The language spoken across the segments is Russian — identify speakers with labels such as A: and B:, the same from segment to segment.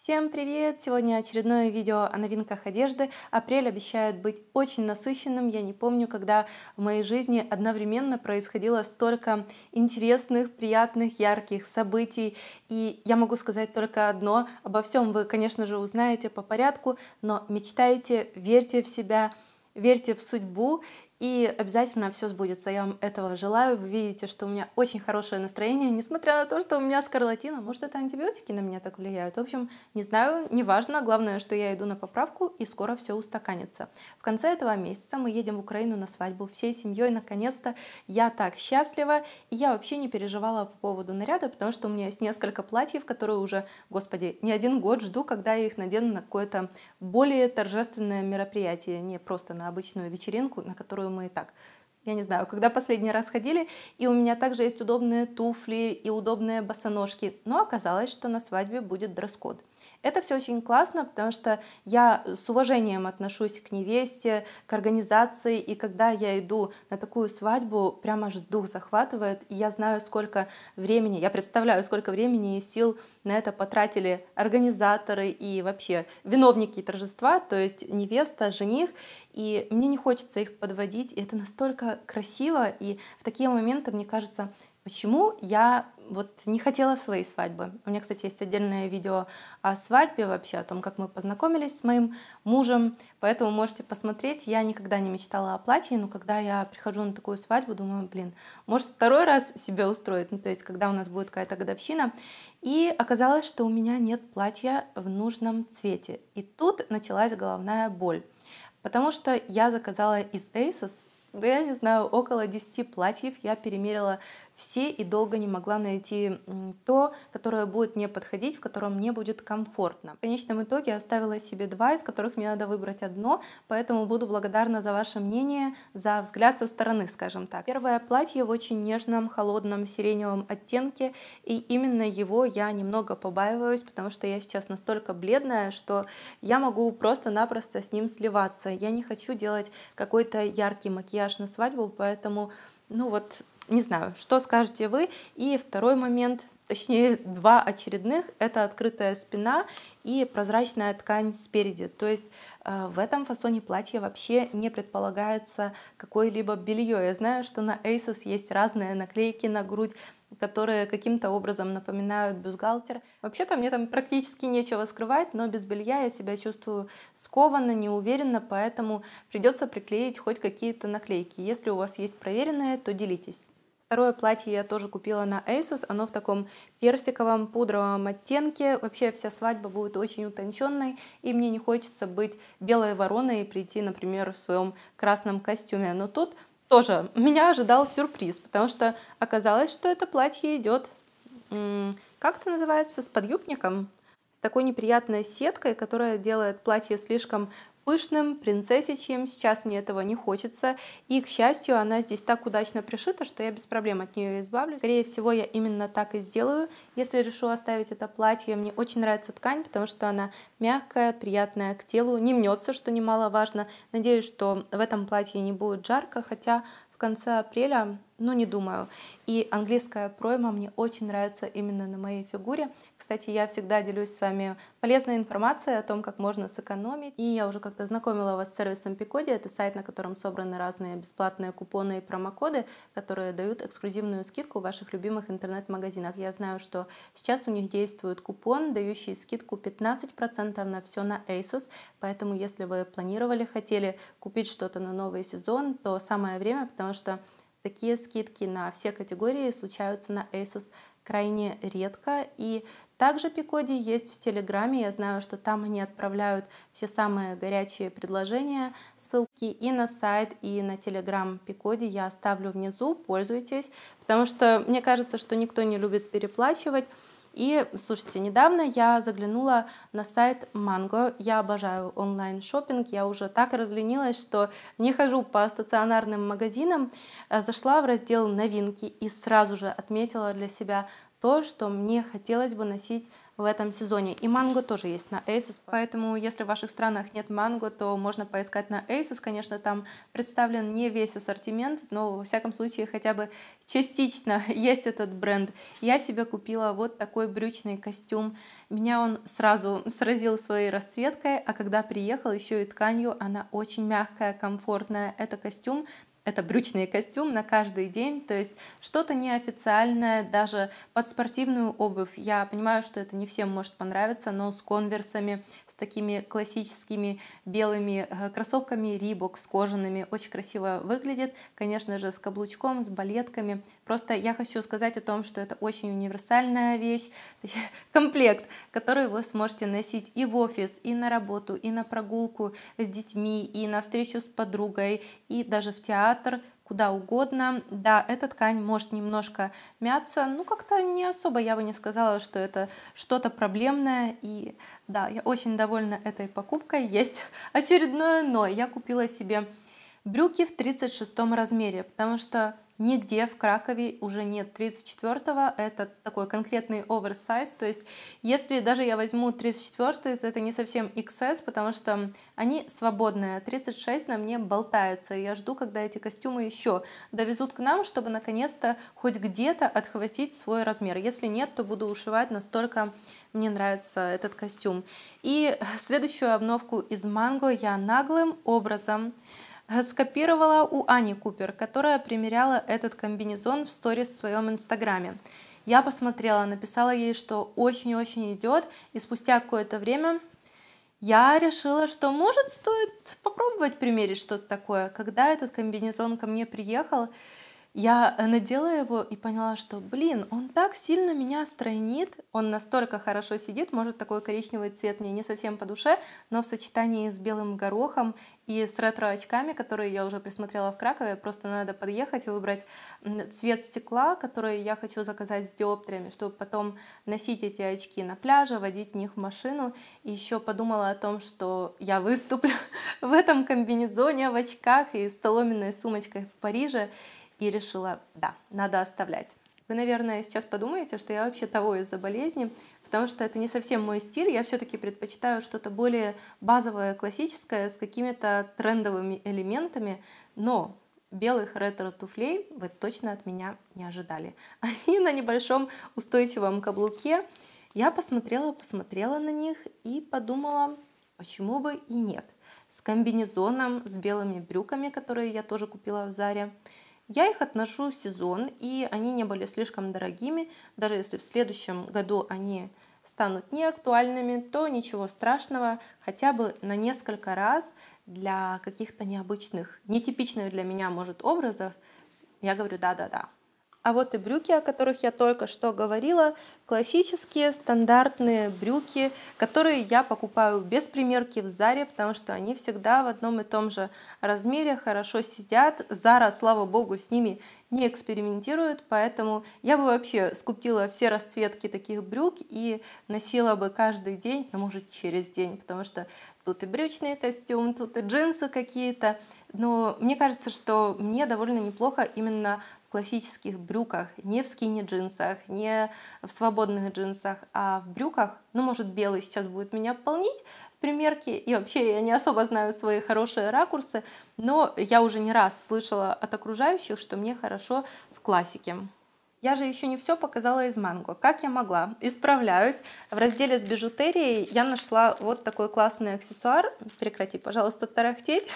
A: Всем привет! Сегодня очередное видео о новинках одежды. Апрель обещает быть очень насыщенным. Я не помню, когда в моей жизни одновременно происходило столько интересных, приятных, ярких событий. И я могу сказать только одно. Обо всем вы, конечно же, узнаете по порядку, но мечтайте, верьте в себя, верьте в судьбу и обязательно все сбудется. Я вам этого желаю. Вы видите, что у меня очень хорошее настроение, несмотря на то, что у меня скарлатина. Может, это антибиотики на меня так влияют. В общем, не знаю, неважно. Главное, что я иду на поправку, и скоро все устаканится. В конце этого месяца мы едем в Украину на свадьбу всей семьей. Наконец-то я так счастлива. И я вообще не переживала по поводу наряда, потому что у меня есть несколько платьев, которые уже, господи, не один год жду, когда я их надену на какое-то более торжественное мероприятие, не просто на обычную вечеринку, на которую мы и так. Я не знаю, когда последний раз ходили, и у меня также есть удобные туфли и удобные босоножки, но оказалось, что на свадьбе будет дресс-код. Это все очень классно, потому что я с уважением отношусь к невесте, к организации, и когда я иду на такую свадьбу, прямо аж дух захватывает, и я знаю, сколько времени, я представляю, сколько времени и сил на это потратили организаторы и вообще виновники торжества, то есть невеста, жених, и мне не хочется их подводить, и это настолько красиво, и в такие моменты, мне кажется, Почему я вот не хотела своей свадьбы? У меня, кстати, есть отдельное видео о свадьбе вообще, о том, как мы познакомились с моим мужем, поэтому можете посмотреть. Я никогда не мечтала о платье, но когда я прихожу на такую свадьбу, думаю, блин, может второй раз себя устроить, ну то есть когда у нас будет какая-то годовщина. И оказалось, что у меня нет платья в нужном цвете. И тут началась головная боль, потому что я заказала из Asos да я не знаю, около 10 платьев я перемерила все и долго не могла найти то, которое будет мне подходить, в котором мне будет комфортно. В конечном итоге оставила себе два, из которых мне надо выбрать одно, поэтому буду благодарна за ваше мнение, за взгляд со стороны, скажем так. Первое платье в очень нежном, холодном, сиреневом оттенке, и именно его я немного побаиваюсь, потому что я сейчас настолько бледная, что я могу просто-напросто с ним сливаться. Я не хочу делать какой-то яркий макияж на свадьбу, поэтому ну вот не знаю, что скажете вы. И второй момент, точнее два очередных, это открытая спина и прозрачная ткань спереди. То есть э, в этом фасоне платья вообще не предполагается какое-либо белье. Я знаю, что на ASOS есть разные наклейки на грудь, которые каким-то образом напоминают бюстгальтер. Вообще-то мне там практически нечего скрывать, но без белья я себя чувствую скованно, неуверенно, поэтому придется приклеить хоть какие-то наклейки. Если у вас есть проверенные, то делитесь. Второе платье я тоже купила на Asos, оно в таком персиковом пудровом оттенке. Вообще вся свадьба будет очень утонченной, и мне не хочется быть белой вороной и прийти, например, в своем красном костюме. Но тут тоже меня ожидал сюрприз, потому что оказалось, что это платье идет, как это называется, с подъюбником, с такой неприятной сеткой, которая делает платье слишком пышным, принцессичьим. Сейчас мне этого не хочется. И, к счастью, она здесь так удачно пришита, что я без проблем от нее избавлюсь. Скорее всего, я именно так и сделаю, если решу оставить это платье. Мне очень нравится ткань, потому что она мягкая, приятная к телу, не мнется, что немаловажно. Надеюсь, что в этом платье не будет жарко, хотя в конце апреля ну не думаю. И английская пройма мне очень нравится именно на моей фигуре. Кстати, я всегда делюсь с вами полезной информацией о том, как можно сэкономить. И я уже как-то знакомила вас с сервисом Пикоди. Это сайт, на котором собраны разные бесплатные купоны и промокоды, которые дают эксклюзивную скидку в ваших любимых интернет-магазинах. Я знаю, что сейчас у них действует купон, дающий скидку 15% на все на Asus. Поэтому, если вы планировали, хотели купить что-то на новый сезон, то самое время, потому что Такие скидки на все категории случаются на Asus крайне редко. И также Пикоди есть в Телеграме. Я знаю, что там они отправляют все самые горячие предложения, ссылки и на сайт, и на Телеграм Пикоди я оставлю внизу. Пользуйтесь, потому что мне кажется, что никто не любит переплачивать. И, слушайте, недавно я заглянула на сайт Mango. Я обожаю онлайн шопинг. Я уже так разленилась, что не хожу по стационарным магазинам. Э, зашла в раздел новинки и сразу же отметила для себя то, что мне хотелось бы носить в этом сезоне. И манго тоже есть на Asus, поэтому если в ваших странах нет манго, то можно поискать на Asus. Конечно, там представлен не весь ассортимент, но во всяком случае хотя бы частично есть этот бренд. Я себе купила вот такой брючный костюм. Меня он сразу сразил своей расцветкой, а когда приехал еще и тканью, она очень мягкая, комфортная. Это костюм, это брючный костюм на каждый день, то есть что-то неофициальное, даже под спортивную обувь. Я понимаю, что это не всем может понравиться, но с конверсами, с такими классическими белыми э, кроссовками Reebok, с кожаными, очень красиво выглядит. Конечно же, с каблучком, с балетками. Просто я хочу сказать о том, что это очень универсальная вещь, комплект, который вы сможете носить и в офис, и на работу, и на прогулку с детьми, и на встречу с подругой, и даже в театр вентилятор, куда угодно. Да, эта ткань может немножко мяться, ну как-то не особо я бы не сказала, что это что-то проблемное. И да, я очень довольна этой покупкой. Есть очередное но. Я купила себе брюки в 36 размере, потому что нигде в Кракове уже нет 34-го, это такой конкретный оверсайз, то есть если даже я возьму 34-й, то это не совсем XS, потому что они свободные, 36 на мне болтается, и я жду, когда эти костюмы еще довезут к нам, чтобы наконец-то хоть где-то отхватить свой размер, если нет, то буду ушивать настолько мне нравится этот костюм. И следующую обновку из манго я наглым образом Э, скопировала у Ани Купер, которая примеряла этот комбинезон в сторис в своем инстаграме. Я посмотрела, написала ей, что очень-очень идет, и спустя какое-то время я решила, что может стоит попробовать примерить что-то такое. Когда этот комбинезон ко мне приехал, я э, надела его и поняла, что, блин, он так сильно меня стройнит, он настолько хорошо сидит, может, такой коричневый цвет мне не совсем по душе, но в сочетании с белым горохом и с ретро-очками, которые я уже присмотрела в Кракове, просто надо подъехать и выбрать цвет стекла, который я хочу заказать с диоптриями, чтобы потом носить эти очки на пляже, водить в них в машину. И еще подумала о том, что я выступлю в этом комбинезоне, в очках и с соломенной сумочкой в Париже и решила, да, надо оставлять. Вы, наверное, сейчас подумаете, что я вообще того из-за болезни, потому что это не совсем мой стиль, я все-таки предпочитаю что-то более базовое, классическое, с какими-то трендовыми элементами, но белых ретро-туфлей вы точно от меня не ожидали. Они на небольшом устойчивом каблуке. Я посмотрела, посмотрела на них и подумала, почему бы и нет. С комбинезоном, с белыми брюками, которые я тоже купила в Заре. Я их отношу в сезон, и они не были слишком дорогими. Даже если в следующем году они станут неактуальными, то ничего страшного, хотя бы на несколько раз для каких-то необычных, нетипичных для меня, может, образов, я говорю да-да-да. А вот и брюки, о которых я только что говорила, классические стандартные брюки, которые я покупаю без примерки в Заре, потому что они всегда в одном и том же размере, хорошо сидят. Зара, слава богу, с ними не экспериментирует, поэтому я бы вообще скупила все расцветки таких брюк и носила бы каждый день, а может через день, потому что тут и брючный костюм, тут и джинсы какие-то. Но мне кажется, что мне довольно неплохо именно классических брюках, не в скини-джинсах, не в свободных джинсах, а в брюках, ну, может, белый сейчас будет меня полнить в примерке, и вообще я не особо знаю свои хорошие ракурсы, но я уже не раз слышала от окружающих, что мне хорошо в классике. Я же еще не все показала из манго. Как я могла? Исправляюсь. В разделе с бижутерией я нашла вот такой классный аксессуар. Прекрати, пожалуйста, тарахтеть.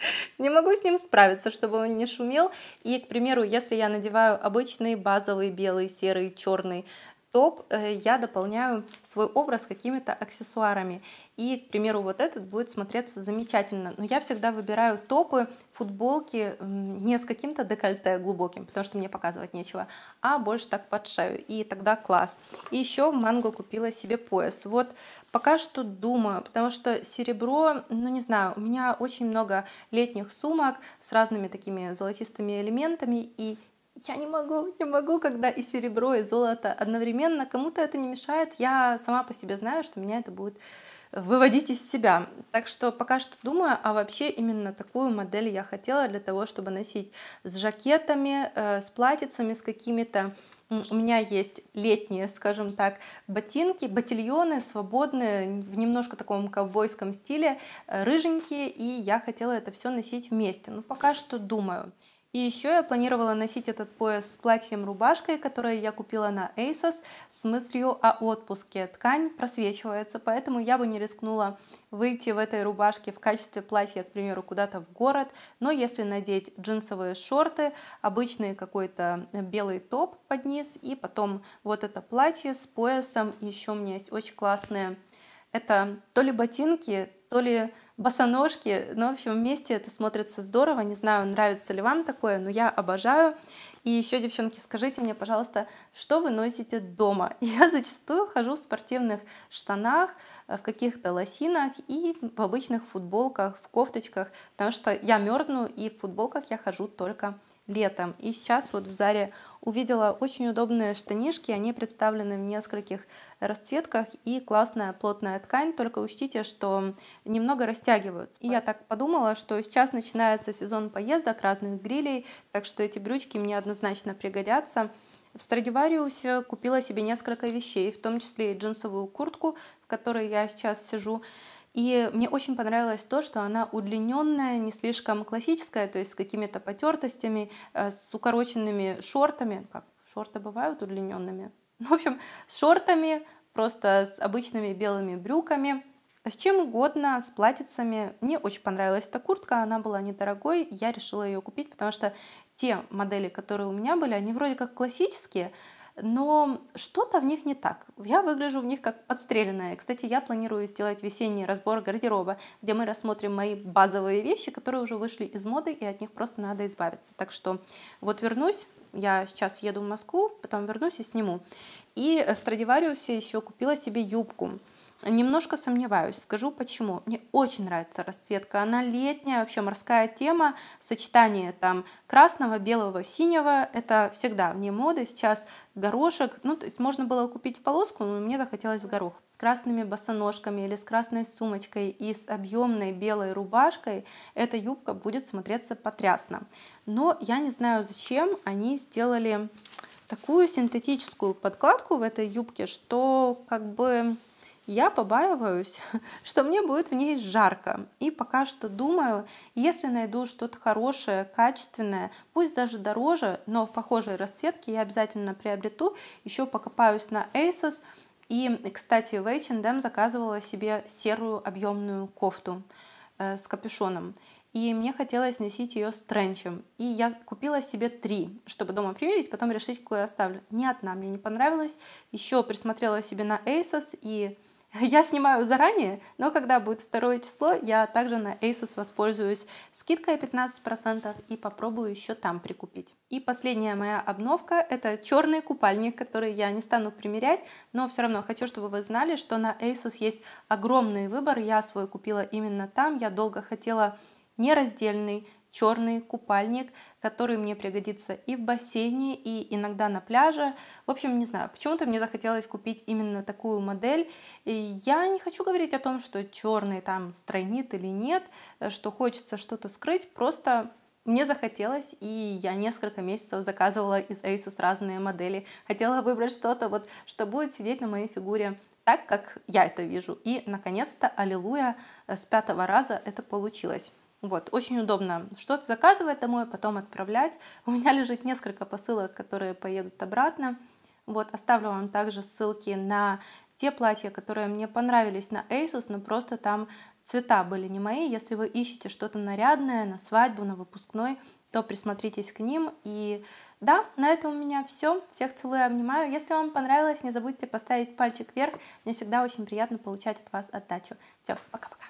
A: не могу с ним справиться, чтобы он не шумел. И, к примеру, если я надеваю обычные базовые белые, серые, черный топ э, я дополняю свой образ какими-то аксессуарами. И, к примеру, вот этот будет смотреться замечательно. Но я всегда выбираю топы, футболки не с каким-то декольте глубоким, потому что мне показывать нечего, а больше так под шею. И тогда класс. И еще в Манго купила себе пояс. Вот пока что думаю, потому что серебро, ну не знаю, у меня очень много летних сумок с разными такими золотистыми элементами, и я не могу, не могу, когда и серебро, и золото одновременно. Кому-то это не мешает. Я сама по себе знаю, что меня это будет выводить из себя. Так что пока что думаю, а вообще именно такую модель я хотела для того, чтобы носить с жакетами, э, с платьицами, с какими-то у меня есть летние, скажем так, ботинки, ботильоны свободные, в немножко таком ковбойском стиле, э, рыженькие, и я хотела это все носить вместе. Но пока что думаю. И еще я планировала носить этот пояс с платьем-рубашкой, которое я купила на ASOS с мыслью о отпуске. Ткань просвечивается, поэтому я бы не рискнула выйти в этой рубашке в качестве платья, к примеру, куда-то в город. Но если надеть джинсовые шорты, обычный какой-то белый топ под низ и потом вот это платье с поясом. Еще у меня есть очень классные это то ли ботинки, то ли босоножки, но в общем вместе это смотрится здорово, не знаю, нравится ли вам такое, но я обожаю. И еще, девчонки, скажите мне, пожалуйста, что вы носите дома? Я зачастую хожу в спортивных штанах, э, в каких-то лосинах и в обычных футболках, в кофточках, потому что я мерзну, и в футболках я хожу только летом. И сейчас вот в Заре увидела очень удобные штанишки, они представлены в нескольких расцветках и классная плотная ткань, только учтите, что немного растягиваются. И я так подумала, что сейчас начинается сезон поездок разных грилей, так что эти брючки мне однозначно пригодятся. В Страдивариусе купила себе несколько вещей, в том числе и джинсовую куртку, в которой я сейчас сижу, и мне очень понравилось то, что она удлиненная, не слишком классическая, то есть с какими-то потертостями, э, с укороченными шортами. Как шорты бывают удлиненными? Ну, в общем, с шортами, просто с обычными белыми брюками, с чем угодно, с платьицами. Мне очень понравилась эта куртка, она была недорогой, я решила ее купить, потому что те модели, которые у меня были, они вроде как классические, но что-то в них не так. Я выгляжу в них как подстреленная. Кстати, я планирую сделать весенний разбор гардероба, где мы рассмотрим мои базовые вещи, которые уже вышли из моды, и от них просто надо избавиться. Так что вот вернусь, я сейчас еду в Москву, потом вернусь и сниму. И в Страдивариусе еще купила себе юбку. Немножко сомневаюсь, скажу почему. Мне очень нравится расцветка, она летняя, вообще морская тема, сочетание там красного, белого, синего, это всегда вне моды, сейчас горошек, ну то есть можно было купить в полоску, но мне захотелось в горох. С красными босоножками или с красной сумочкой и с объемной белой рубашкой эта юбка будет смотреться потрясно. Но я не знаю зачем они сделали такую синтетическую подкладку в этой юбке, что как бы я побаиваюсь, что мне будет в ней жарко. И пока что думаю, если найду что-то хорошее, качественное, пусть даже дороже, но в похожей расцветке я обязательно приобрету. Еще покопаюсь на Asos. И, кстати, в H&M заказывала себе серую объемную кофту э, с капюшоном и мне хотелось носить ее с тренчем. И я купила себе три, чтобы дома примерить, потом решить, какую я оставлю. Ни одна мне не понравилась. Еще присмотрела себе на Asos и Я снимаю заранее, но когда будет второе число, я также на ASUS воспользуюсь скидкой 15% и попробую еще там прикупить. И последняя моя обновка – это черный купальник, который я не стану примерять, но все равно хочу, чтобы вы знали, что на ASUS есть огромный выбор. Я свой купила именно там, я долго хотела нераздельный, черный купальник, который мне пригодится и в бассейне, и иногда на пляже. В общем, не знаю, почему-то мне захотелось купить именно такую модель. И я не хочу говорить о том, что черный там стройнит или нет, э, что хочется что-то скрыть, просто мне захотелось, и я несколько месяцев заказывала из Asus разные модели. Хотела выбрать что-то, вот, что будет сидеть на моей фигуре так, как я это вижу. И, наконец-то, аллилуйя, э, с пятого раза это получилось. Вот, очень удобно что-то заказывать домой, потом отправлять. У меня лежит несколько посылок, которые поедут обратно. Вот, оставлю вам также ссылки на те платья, которые мне понравились на Asus, но просто там цвета были не мои. Если вы ищете что-то нарядное на свадьбу, на выпускной, то присмотритесь к ним. И да, на этом у меня все. Всех целую обнимаю. Если вам понравилось, не забудьте поставить пальчик вверх. Мне всегда очень приятно получать от вас отдачу. Все, пока-пока.